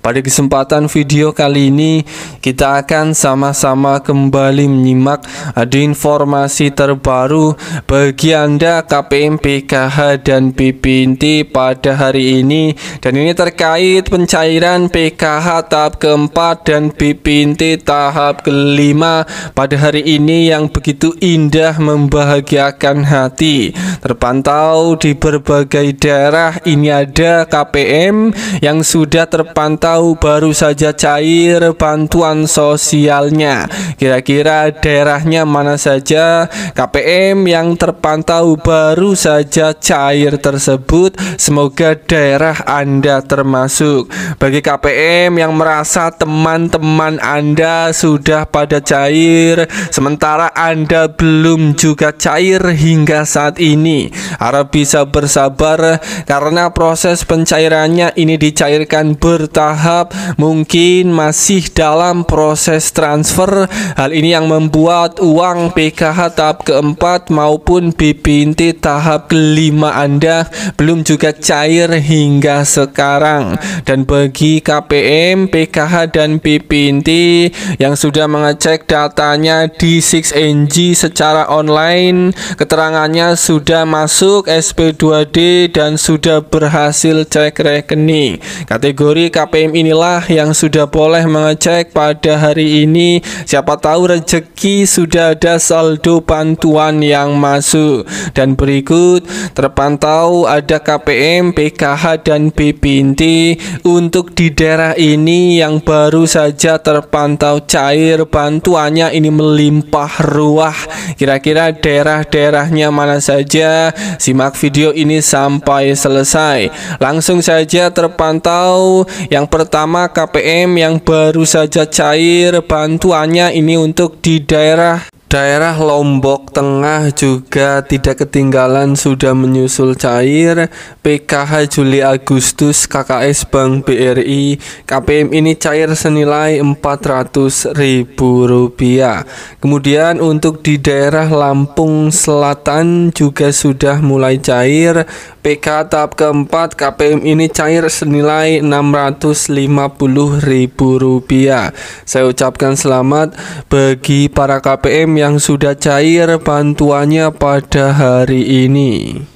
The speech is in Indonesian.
Pada kesempatan video kali ini kita akan sama-sama kembali menyimak ada informasi terbaru bagi Anda KPM PKH dan PPNT pada hari ini dan ini terkait pencairan PKH tahap keempat dan PPNT tahap kelima pada hari ini yang begitu indah membahagiakan hati terpantau di berbagai daerah ini ada KPM yang sudah terpantau atau baru saja cair bantuan sosialnya? Kira-kira daerahnya mana saja KPM yang terpantau baru saja cair tersebut? Semoga daerah Anda termasuk. Bagi KPM yang merasa teman-teman Anda sudah pada cair, sementara Anda belum juga cair hingga saat ini, harap bisa bersabar karena proses pencairannya ini dicairkan bertahap mungkin masih dalam proses transfer. Hal ini yang membuat uang PKH tahap keempat maupun BPNT tahap kelima Anda belum juga cair hingga sekarang. Dan bagi KPM, PKH dan BPNT yang sudah mengecek datanya di 6NG secara online, keterangannya sudah masuk SP2D dan sudah berhasil cek rekening. Kategori KPM inilah yang sudah boleh mengecek pada hari ini Siapa tahu rezeki sudah ada saldo bantuan yang masuk Dan berikut terpantau ada KPM, PKH, dan BPNT Untuk di daerah ini yang baru saja terpantau cair Bantuannya ini melimpah ruah Kira-kira daerah-daerahnya mana saja Simak video ini sampai selesai Langsung saja terpantau yang pertama pertama KPM yang baru saja cair bantuannya ini untuk di daerah Daerah Lombok Tengah juga tidak ketinggalan sudah menyusul cair PKH Juli Agustus KKS Bank BRI KPM ini cair senilai Rp400.000 Kemudian untuk di daerah Lampung Selatan juga sudah mulai cair PK tahap keempat KPM ini cair senilai Rp650.000 Saya ucapkan selamat bagi para KPM yang sudah cair bantuannya pada hari ini